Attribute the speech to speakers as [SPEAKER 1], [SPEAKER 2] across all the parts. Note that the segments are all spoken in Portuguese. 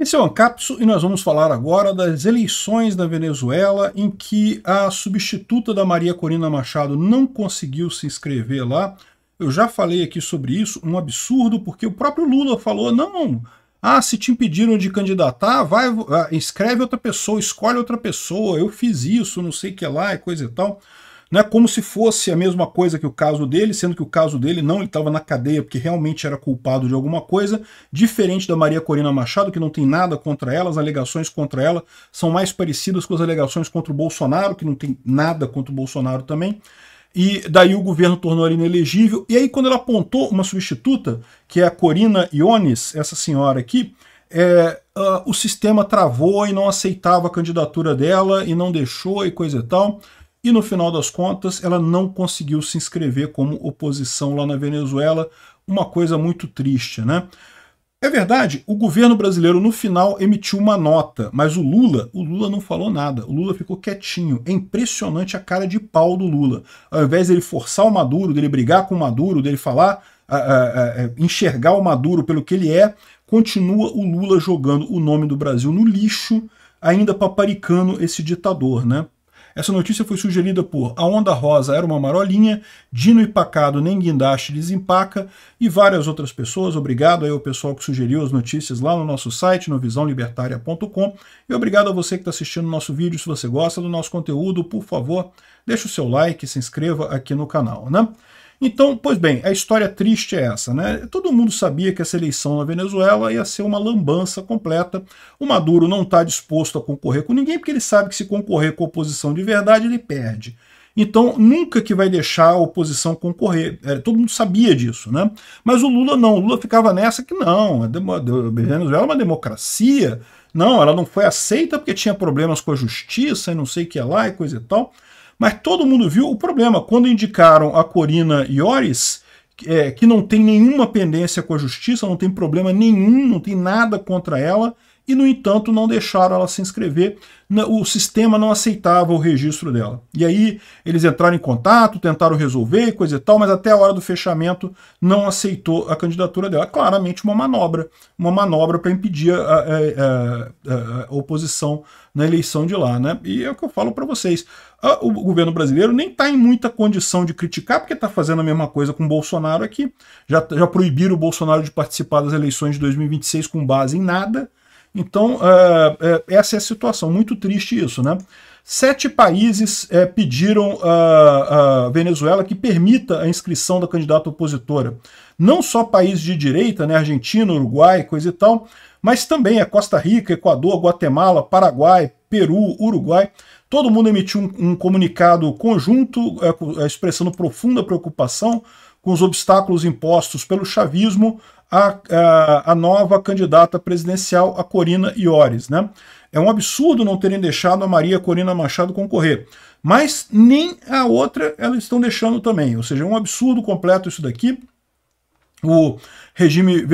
[SPEAKER 1] Esse é o Ancapso e nós vamos falar agora das eleições na Venezuela em que a substituta da Maria Corina Machado não conseguiu se inscrever lá. Eu já falei aqui sobre isso, um absurdo, porque o próprio Lula falou, não, ah, se te impediram de candidatar, vai, escreve ah, outra pessoa, escolhe outra pessoa, eu fiz isso, não sei o que lá, e coisa e tal. Não é como se fosse a mesma coisa que o caso dele, sendo que o caso dele não, ele estava na cadeia porque realmente era culpado de alguma coisa, diferente da Maria Corina Machado, que não tem nada contra ela, as alegações contra ela são mais parecidas com as alegações contra o Bolsonaro, que não tem nada contra o Bolsonaro também e daí o governo tornou ela inelegível. E aí, quando ela apontou uma substituta, que é a Corina Iones, essa senhora aqui, é, uh, o sistema travou e não aceitava a candidatura dela e não deixou e coisa e tal e no final das contas ela não conseguiu se inscrever como oposição lá na Venezuela, uma coisa muito triste, né? É verdade, o governo brasileiro no final emitiu uma nota, mas o Lula, o Lula não falou nada, o Lula ficou quietinho. É impressionante a cara de pau do Lula. Ao invés dele forçar o Maduro, dele brigar com o Maduro, dele falar, enxergar o Maduro pelo que ele é, continua o Lula jogando o nome do Brasil no lixo, ainda paparicando esse ditador, né? Essa notícia foi sugerida por A Onda Rosa Era Uma Marolinha, Dino e Pacado Nem Guindaste Desempaca e várias outras pessoas. Obrigado aí ao pessoal que sugeriu as notícias lá no nosso site, no visãolibertaria.com. E obrigado a você que está assistindo o nosso vídeo. Se você gosta do nosso conteúdo, por favor, deixe o seu like, se inscreva aqui no canal. Né? Então, pois bem, a história triste é essa, né? Todo mundo sabia que essa eleição na Venezuela ia ser uma lambança completa. O Maduro não está disposto a concorrer com ninguém, porque ele sabe que se concorrer com a oposição de verdade, ele perde. Então, nunca que vai deixar a oposição concorrer. É, todo mundo sabia disso, né? Mas o Lula não. O Lula ficava nessa que não, a Venezuela é uma democracia. Não, ela não foi aceita porque tinha problemas com a justiça e não sei o que é lá e coisa e tal. Mas todo mundo viu o problema. Quando indicaram a Corina Ioris, é, que não tem nenhuma pendência com a justiça, não tem problema nenhum, não tem nada contra ela, e, no entanto, não deixaram ela se inscrever. Né, o sistema não aceitava o registro dela. E aí eles entraram em contato, tentaram resolver, coisa e tal, mas até a hora do fechamento não aceitou a candidatura dela. Claramente uma manobra, uma manobra para impedir a, a, a, a, oposição na eleição de lá. Né? E é o que eu falo para vocês. O governo brasileiro nem está em muita condição de criticar, porque está fazendo a mesma coisa com o Bolsonaro aqui. Já, já proibiram o Bolsonaro de participar das eleições de 2026 com base em nada então, é, é, essa é a situação. Muito triste isso, né? Sete países é, pediram à ah, Venezuela que permita a inscrição da candidata opositora. Não só países de direita, né, Argentina, Uruguai, coisa e tal, mas também a é Costa Rica, Equador, Guatemala, Paraguai, Peru, Uruguai. Todo mundo emitiu um, um comunicado conjunto, é, é expressando profunda preocupação com os obstáculos impostos pelo chavismo à, à, à nova candidata presidencial, a Corina Iores. Né? É um absurdo não terem deixado a Maria Corina Machado concorrer. Mas nem a outra elas estão deixando também. Ou seja, é um absurdo completo isso daqui. O regime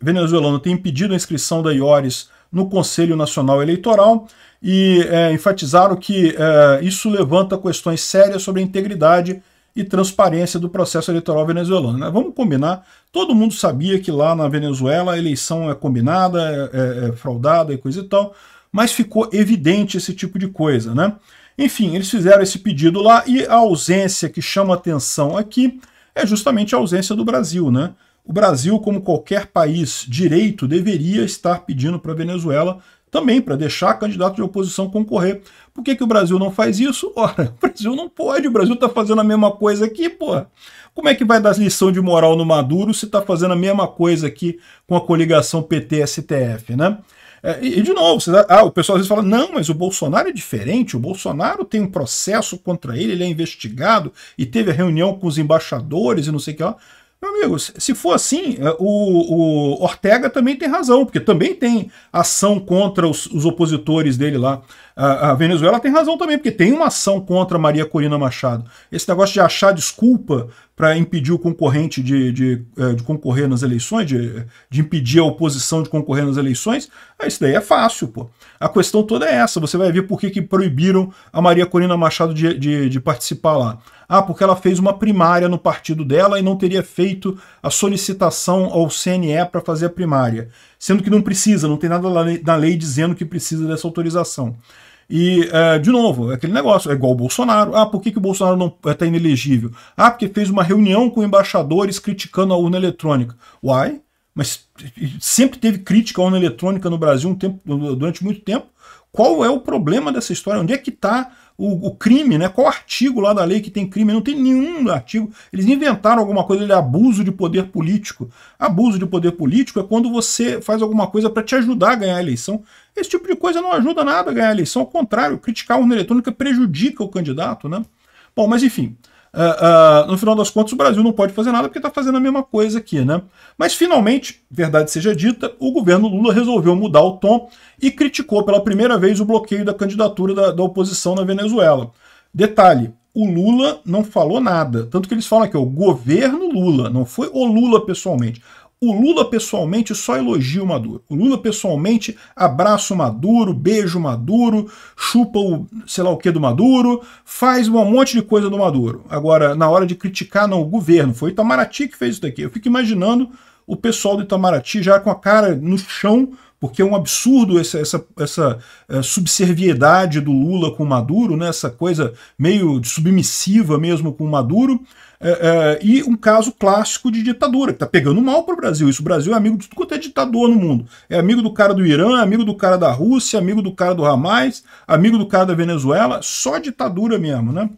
[SPEAKER 1] venezuelano tem impedido a inscrição da Iores no Conselho Nacional Eleitoral e é, enfatizaram que é, isso levanta questões sérias sobre a integridade e transparência do processo eleitoral venezuelano. Né? Vamos combinar, todo mundo sabia que lá na Venezuela a eleição é combinada, é, é, é fraudada e coisa e tal, mas ficou evidente esse tipo de coisa, né? Enfim, eles fizeram esse pedido lá e a ausência que chama atenção aqui é justamente a ausência do Brasil, né? O Brasil, como qualquer país direito, deveria estar pedindo para a Venezuela também para deixar candidato de oposição concorrer. Por que, que o Brasil não faz isso? Ora, o Brasil não pode, o Brasil está fazendo a mesma coisa aqui, pô. Como é que vai dar lição de moral no Maduro se está fazendo a mesma coisa aqui com a coligação PT-STF, né? É, e, de novo, ah, o pessoal às vezes fala, não, mas o Bolsonaro é diferente, o Bolsonaro tem um processo contra ele, ele é investigado e teve a reunião com os embaixadores e não sei o que lá. Meu amigo, se for assim, é, o, o, Ortega também tem razão, porque também tem ação contra os, os opositores dele lá. A, a, Venezuela tem razão também, porque tem uma ação contra Maria Corina Machado. Esse negócio de achar desculpa para impedir o concorrente de, de, eh, de, concorrer nas eleições, de, de impedir a oposição de concorrer nas eleições, ah, isso daí é fácil, pô. A questão toda é essa. Você vai ver por que, que proibiram a Maria Corina Machado de, de, de participar lá. Ah, porque ela fez uma primária no partido dela e não teria feito a solicitação ao CNE para fazer a primária. Sendo que não precisa, não tem nada na lei dizendo que precisa dessa autorização. E, é, de novo, é aquele negócio, é igual o Bolsonaro. Ah, por que, que o Bolsonaro não está é, inelegível? Ah, porque fez uma reunião com embaixadores criticando a urna eletrônica. Uai, mas sempre teve crítica à urna eletrônica no Brasil um tempo, durante muito tempo. Qual é o problema dessa história? Onde é que está o, o, crime, né? Qual artigo lá da lei que tem crime? Não tem nenhum artigo. Eles inventaram alguma coisa de é abuso de poder político. Abuso de poder político é quando você faz alguma coisa para te ajudar a ganhar a eleição. Esse tipo de coisa não ajuda nada a ganhar a eleição. Ao contrário, criticar a urna eletrônica prejudica o candidato, né? Bom, mas enfim. Uh, no final das contas, o Brasil não pode fazer nada porque está fazendo a mesma coisa aqui, né? Mas finalmente, verdade seja dita, o governo Lula resolveu mudar o tom e criticou pela primeira vez o bloqueio da candidatura da, da oposição na Venezuela. Detalhe, o Lula não falou nada. Tanto que eles falam que é o governo Lula, não foi o Lula pessoalmente. O Lula pessoalmente só elogia o Maduro. O Lula pessoalmente abraça o Maduro, beija o Maduro, chupa o sei lá o que do Maduro, faz um monte de coisa do Maduro. Agora, na hora de criticar, não, o governo. Foi o Itamaraty que fez isso daqui. Eu fico imaginando o pessoal do Itamaraty já com a cara no chão, porque é um absurdo essa, essa, essa eh, subserviedade do Lula com o Maduro, né, essa coisa meio submissiva mesmo com o Maduro, é, é, e um caso clássico de ditadura, que está pegando mal para o Brasil. Isso, o Brasil é amigo de tudo quanto é ditador no mundo. É amigo do cara do Irã, é amigo do cara da Rússia, é amigo do cara do Hamas, amigo do cara da Venezuela, só ditadura mesmo, né?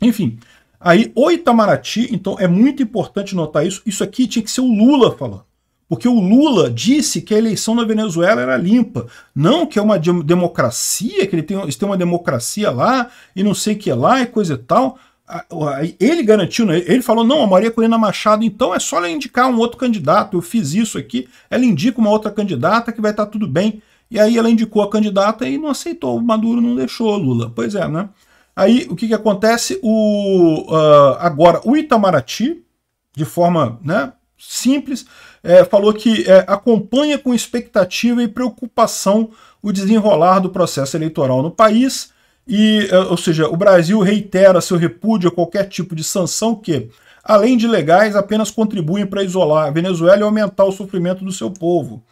[SPEAKER 1] Enfim, aí o Itamaraty, então é muito importante notar isso, isso aqui tinha que ser o Lula falando. Porque o Lula disse que a eleição na Venezuela era limpa, não que é uma democracia, que ele tem, eles têm uma democracia lá e não sei o que lá e coisa e tal. Ele garantiu, né, ele falou: não, a Maria Corina Machado, então é só ela indicar um outro candidato. Eu fiz isso aqui, ela indica uma outra candidata que vai estar tudo bem. E aí ela indicou a candidata e não aceitou. O Maduro não deixou, Lula. Pois é, né? Aí o que, que acontece? O, uh, agora, o Itamaraty, de forma né, simples, é, falou que é, acompanha com expectativa e preocupação o desenrolar do processo eleitoral no país. E, é, ou seja, o Brasil reitera seu repúdio a qualquer tipo de sanção que, além de legais, apenas contribuem para isolar a Venezuela e aumentar o sofrimento do seu povo.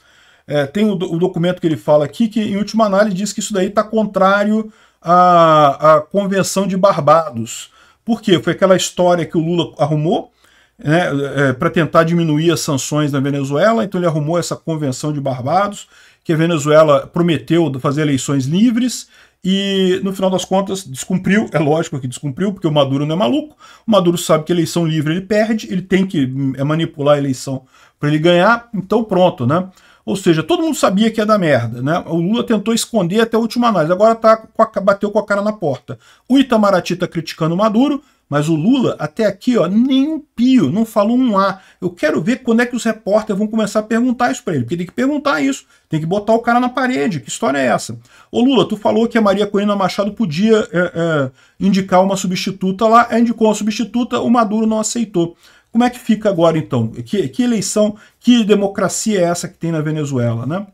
[SPEAKER 1] É, tem o, o, documento que ele fala aqui que, em última análise, diz que isso daí está contrário à, à Convenção de Barbados. Por quê? Foi aquela história que o Lula arrumou, né, é, para tentar diminuir as sanções na Venezuela. Então ele arrumou essa convenção de Barbados, que a Venezuela prometeu fazer eleições livres e no final das contas descumpriu, é lógico que descumpriu, porque o Maduro não é maluco, o Maduro sabe que eleição livre ele perde, ele tem que é, manipular a eleição para ele ganhar, então pronto, né? Ou seja, todo mundo sabia que ia dar merda, né? O Lula tentou esconder até a última análise, agora tá com a, bateu com a cara na porta. O Itamaraty está criticando o Maduro, mas o Lula, até aqui, ó, nem um pio, não falou um A. Eu quero ver quando é que os repórteres vão começar a perguntar isso para ele, porque tem que perguntar isso, tem que botar o cara na parede. Que história é essa? Ô Lula, tu falou que a Maria Corina Machado podia é, é, indicar uma substituta lá, indicou uma substituta, o Maduro não aceitou. Como é que fica agora, então? Que, que eleição, que democracia é essa que tem na Venezuela, né?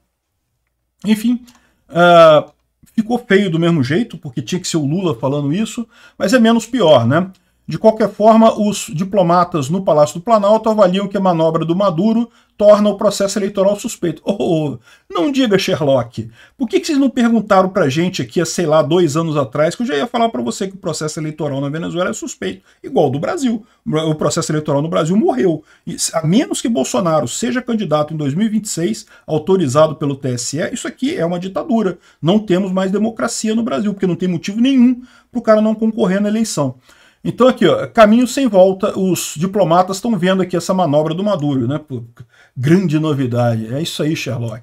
[SPEAKER 1] Enfim, uh, ficou feio do mesmo jeito, porque tinha que ser o Lula falando isso, mas é menos pior, né? De qualquer forma, os diplomatas no Palácio do Planalto avaliam que a manobra do Maduro torna o processo eleitoral suspeito. Oh, não diga, Sherlock. Por que, vocês não perguntaram pra gente aqui há, sei lá, dois anos atrás, que eu já ia falar para você que o processo eleitoral na Venezuela é suspeito, igual do Brasil. O processo eleitoral no Brasil morreu. A menos que Bolsonaro seja candidato em 2026, autorizado pelo TSE, isso aqui é uma ditadura. Não temos mais democracia no Brasil, porque não tem motivo nenhum pro cara não concorrer na eleição. Então aqui, ó, caminho sem volta, os diplomatas estão vendo aqui essa manobra do Maduro, né? grande novidade, é isso aí, Sherlock.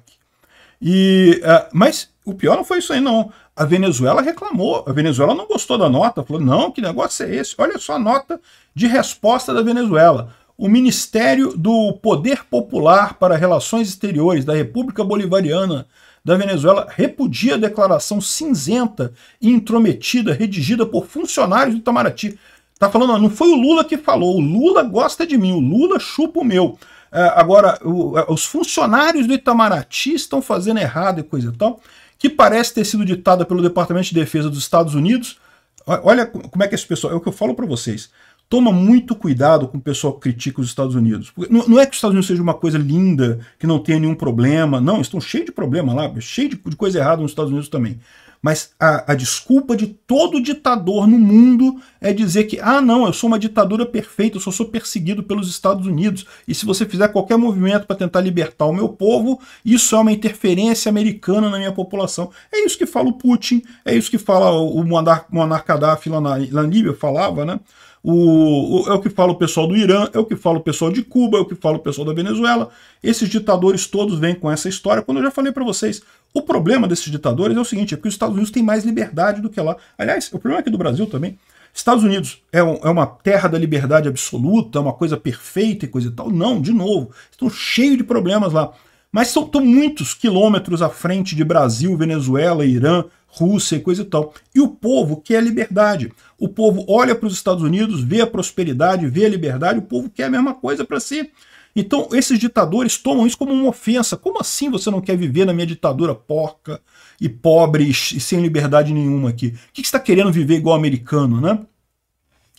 [SPEAKER 1] E, é, mas o pior não foi isso aí, não. A Venezuela reclamou, a Venezuela não gostou da nota, falou, não, que negócio é esse? Olha só a nota de resposta da Venezuela. O Ministério do Poder Popular para Relações Exteriores da República Bolivariana da Venezuela repudia a declaração cinzenta e intrometida redigida por funcionários do Itamaraty. Tá falando, não foi o Lula que falou, o Lula gosta de mim, o Lula chupa o meu. É, agora, o, é, os funcionários do Itamaraty estão fazendo errado e coisa e tal, que parece ter sido ditada pelo Departamento de Defesa dos Estados Unidos. Olha como é que é esse pessoal, é o que eu falo para vocês toma muito cuidado com o pessoal que critica os Estados Unidos. Porque não, não é que os Estados Unidos seja uma coisa linda, que não tenha nenhum problema. Não, estão cheios de problema lá, cheio de, de coisa errada nos Estados Unidos também. Mas a, a, desculpa de todo ditador no mundo é dizer que, ah, não, eu sou uma ditadura perfeita, eu só sou perseguido pelos Estados Unidos. E se você fizer qualquer movimento para tentar libertar o meu povo, isso é uma interferência americana na minha população. É isso que fala o Putin, é isso que fala o monarca Gaddafi lá na, na Líbia, falava, né? O, o, é o que fala o pessoal do Irã, é o que fala o pessoal de Cuba, é o que fala o pessoal da Venezuela. Esses ditadores todos vêm com essa história. Quando eu já falei para vocês, o problema desses ditadores é o seguinte: é que os Estados Unidos têm mais liberdade do que lá. Aliás, o problema aqui do Brasil também. Estados Unidos é, um, é uma terra da liberdade absoluta, é uma coisa perfeita e coisa e tal. Não, de novo, estão cheios de problemas lá. Mas são muitos quilômetros à frente de Brasil, Venezuela, Irã, Rússia e coisa e tal. E o povo quer liberdade. O povo olha para os Estados Unidos, vê a prosperidade, vê a liberdade, o povo quer a mesma coisa para si. Então, esses ditadores tomam isso como uma ofensa. Como assim você não quer viver na minha ditadura porca e pobre e sem liberdade nenhuma aqui? O que você está querendo viver igual americano, né?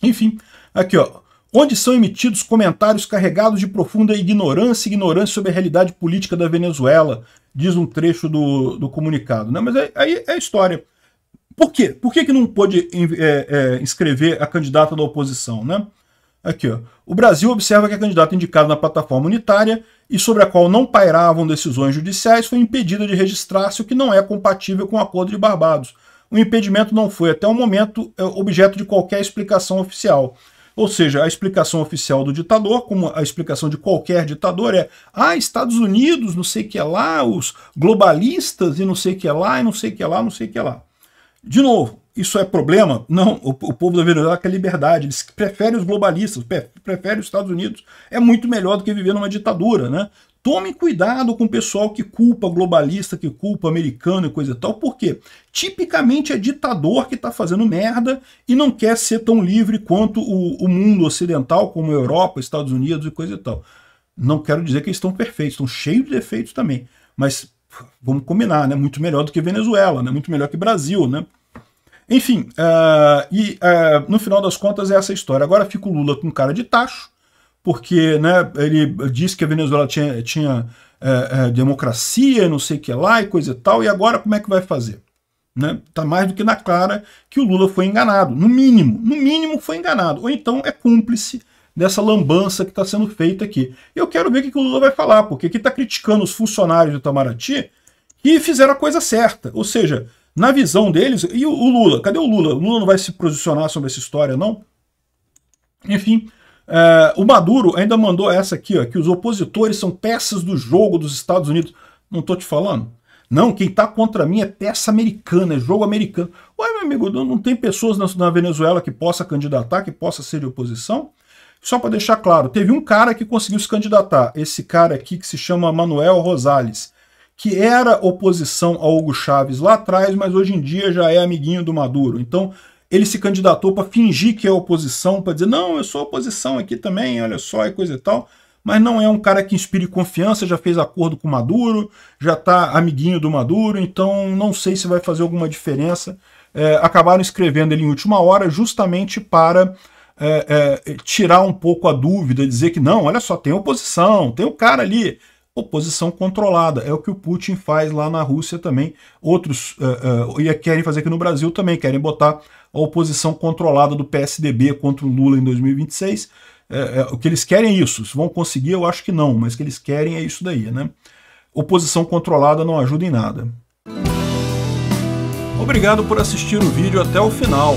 [SPEAKER 1] Enfim, aqui ó, onde são emitidos comentários carregados de profunda ignorância ignorância sobre a realidade política da Venezuela, diz um trecho do, do comunicado. Né? Mas aí é, é história. Por quê? Por que, que não pôde é, é, inscrever a candidata da oposição? Né? Aqui, ó. O Brasil observa que a candidata indicada na plataforma unitária e sobre a qual não pairavam decisões judiciais foi impedida de registrar-se, o que não é compatível com o Acordo de Barbados. O impedimento não foi, até o momento, é objeto de qualquer explicação oficial. Ou seja, a explicação oficial do ditador, como a explicação de qualquer ditador, é: ah, Estados Unidos, não sei o que é lá, os globalistas e não sei o que é lá, e não sei o que é lá, não sei o que é lá. De novo, isso é problema? Não, o, o povo da Venezuela quer liberdade, eles preferem os globalistas, preferem os Estados Unidos. É muito melhor do que viver numa ditadura, né? Tome cuidado com o pessoal que culpa globalista, que culpa americano e coisa e tal, porque tipicamente é ditador que está fazendo merda e não quer ser tão livre quanto o, o, mundo ocidental, como a Europa, Estados Unidos e coisa e tal. Não quero dizer que eles estão perfeitos, estão cheios de defeitos também, mas vamos combinar, né? Muito melhor do que Venezuela, né? Muito melhor que Brasil, né? Enfim, uh, e uh, no final das contas é essa história. Agora fica o Lula com cara de tacho, porque né, ele disse que a Venezuela tinha, tinha é, é, democracia, não sei o que lá e coisa e tal, e agora como é que vai fazer? Né? Tá mais do que na clara que o Lula foi enganado, no mínimo, no mínimo foi enganado, ou então é cúmplice dessa lambança que está sendo feita aqui. Eu quero ver o que o Lula vai falar, porque aqui está criticando os funcionários do Itamaraty que fizeram a coisa certa, ou seja, na visão deles, e o Lula, cadê o Lula? O Lula não vai se posicionar sobre essa história, não? Enfim, é, o Maduro ainda mandou essa aqui, ó, que os opositores são peças do jogo dos Estados Unidos. Não estou te falando? Não, quem está contra mim é peça americana, é jogo americano. Ué, meu amigo, não tem pessoas na, na Venezuela que possa candidatar, que possa ser de oposição? Só para deixar claro, teve um cara que conseguiu se candidatar, esse cara aqui que se chama Manuel Rosales, que era oposição a Hugo Chávez lá atrás, mas hoje em dia já é amiguinho do Maduro. Então, ele se candidatou para fingir que é oposição, para dizer, não, eu sou oposição aqui também, olha só, e é coisa e tal. Mas não é um cara que inspire confiança, já fez acordo com Maduro, já está amiguinho do Maduro, então não sei se vai fazer alguma diferença. É, acabaram escrevendo ele em última hora justamente para é, é, tirar um pouco a dúvida, dizer que não, olha só, tem oposição, tem o um cara ali, oposição controlada. É o que o Putin faz lá na Rússia também. Outros uh, uh, e é, querem fazer aqui no Brasil também, querem botar a oposição controlada do PSDB contra o Lula em 2026. Eh, o que eles querem é isso. Se vão conseguir, eu acho que não, mas o que eles querem é isso daí, né? Oposição controlada não ajuda em nada. Obrigado por assistir o vídeo até o final.